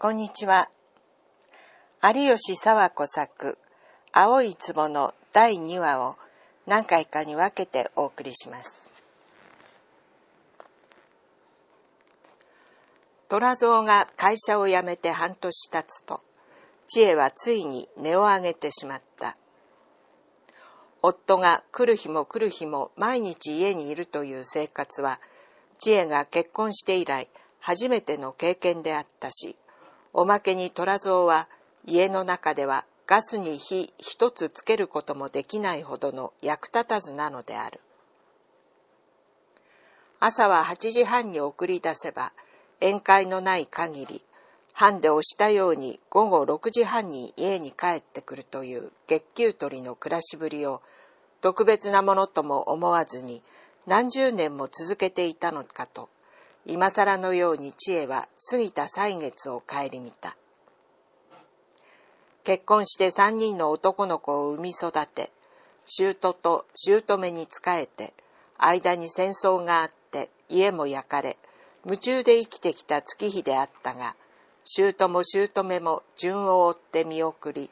こんにちは。有吉沢子作、青い壺の第2話を何回かに分けてお送りします。虎蔵が会社を辞めて半年経つと、知恵はついに根を上げてしまった。夫が来る日も来る日も毎日家にいるという生活は、知恵が結婚して以来初めての経験であったし、おまけに虎蔵は家の中ではガスに火一つつけることもできないほどの役立たずなのである。朝は8時半に送り出せば宴会のない限り班で押したように午後6時半に家に帰ってくるという月給取りの暮らしぶりを特別なものとも思わずに何十年も続けていたのかと今更のように知恵は過ぎた歳月を顧みた。結婚して3人の男の子を産み育て、舅と姑に仕えて、間に戦争があって家も焼かれ、夢中で生きてきた月日であったが、舅も姑も順を追って見送り、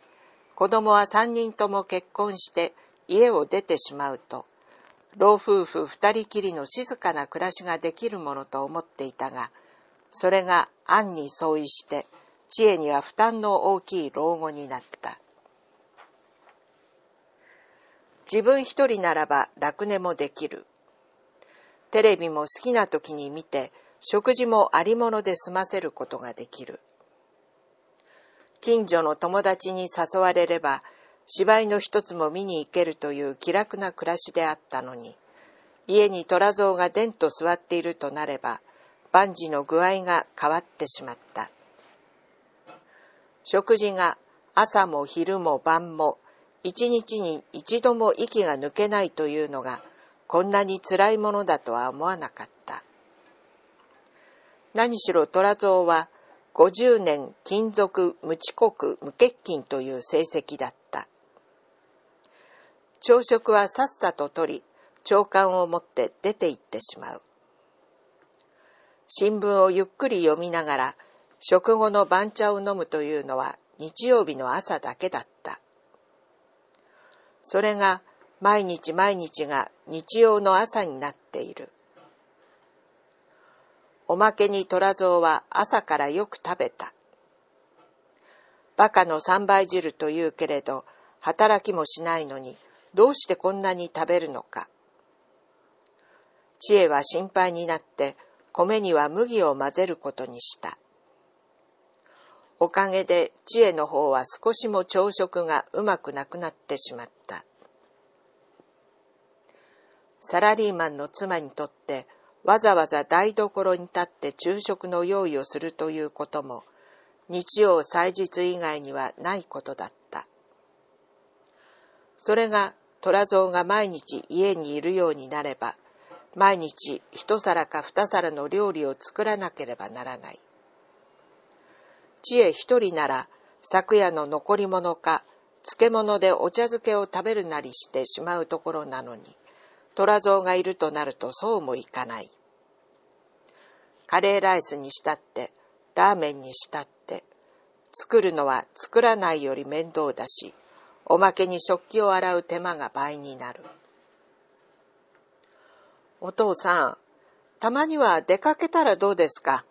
子供は3人とも結婚して家を出てしまうと、老夫婦二人きりの静かな暮らしができるものと思っていたが、それが暗に相違して、知恵には負担の大きい老後になった。自分一人ならば楽寝もできる。テレビも好きな時に見て、食事もありもので済ませることができる。近所の友達に誘われれば、芝居の一つも見に行けるという気楽な暮らしであったのに家に虎蔵がでんと座っているとなれば万事の具合が変わってしまった食事が朝も昼も晩も一日に一度も息が抜けないというのがこんなにつらいものだとは思わなかった何しろ虎蔵は50年勤続無遅刻無欠勤という成績だった朝食はさっさと取り朝刊を持って出て行ってしまう新聞をゆっくり読みながら食後の番茶を飲むというのは日曜日の朝だけだったそれが毎日毎日が日曜の朝になっているおまけに虎蔵は朝からよく食べたバカの三倍汁というけれど働きもしないのにどうしてこんなに食べるのか。知恵は心配になって米には麦を混ぜることにした。おかげで知恵の方は少しも朝食がうまくなくなってしまった。サラリーマンの妻にとってわざわざ台所に立って昼食の用意をするということも日曜祭日以外にはないことだった。それが虎蔵が毎日家にいるようになれば毎日一皿か二皿の料理を作らなければならない知恵一人なら昨夜の残り物か漬物でお茶漬けを食べるなりしてしまうところなのに虎蔵がいるとなるとそうもいかないカレーライスにしたってラーメンにしたって作るのは作らないより面倒だしおまけに食器を洗う手間が倍になる。お父さん、たまには出かけたらどうですか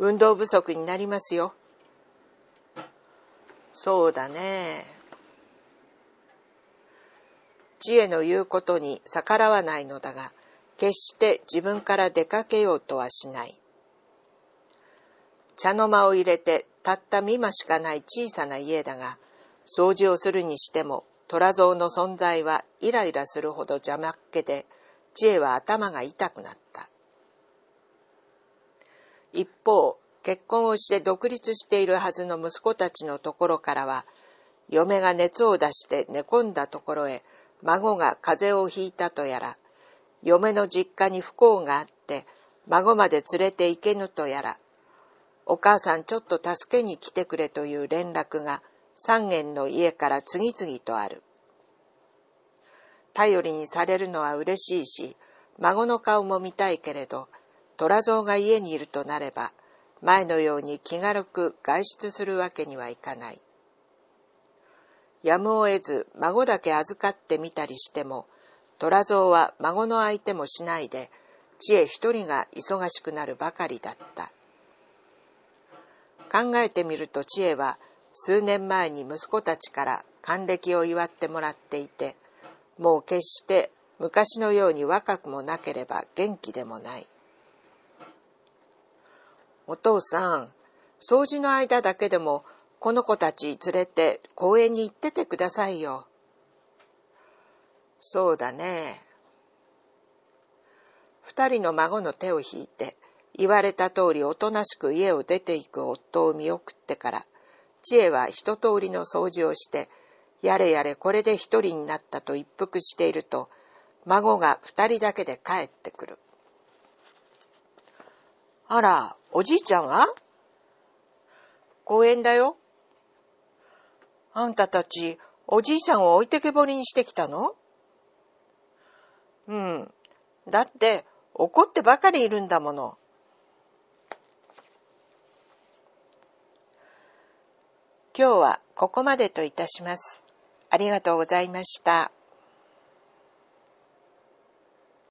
運動不足になりますよ。そうだね。知恵の言うことに逆らわないのだが、決して自分から出かけようとはしない。茶の間を入れてたった今しかない小さな家だが、掃除をするにしても虎像の存在はイライラするほど邪魔っ気で知恵は頭が痛くなった一方結婚をして独立しているはずの息子たちのところからは嫁が熱を出して寝込んだところへ孫が風邪をひいたとやら嫁の実家に不幸があって孫まで連れて行けぬとやらお母さんちょっと助けに来てくれという連絡が三軒の家から次々とある。頼りにされるのは嬉しいし、孫の顔も見たいけれど、虎蔵が家にいるとなれば、前のように気軽く外出するわけにはいかない。やむを得ず孫だけ預かってみたりしても、虎蔵は孫の相手もしないで、知恵一人が忙しくなるばかりだった。考えてみると知恵は、数年前に息子たちから還暦を祝ってもらっていてもう決して昔のように若くもなければ元気でもないお父さん掃除の間だけでもこの子たち連れて公園に行っててくださいよそうだね二人の孫の手を引いて言われた通りおとなしく家を出ていく夫を見送ってから知恵は一通りの掃除をして、やれやれこれで一人になったと一服していると、孫が二人だけで帰ってくる。あら、おじいちゃんは公園だよ。あんたたち、おじいちゃんを置いてけぼりにしてきたのうん。だって、怒ってばかりいるんだもの。今日はここまでといたします。ありがとうございました。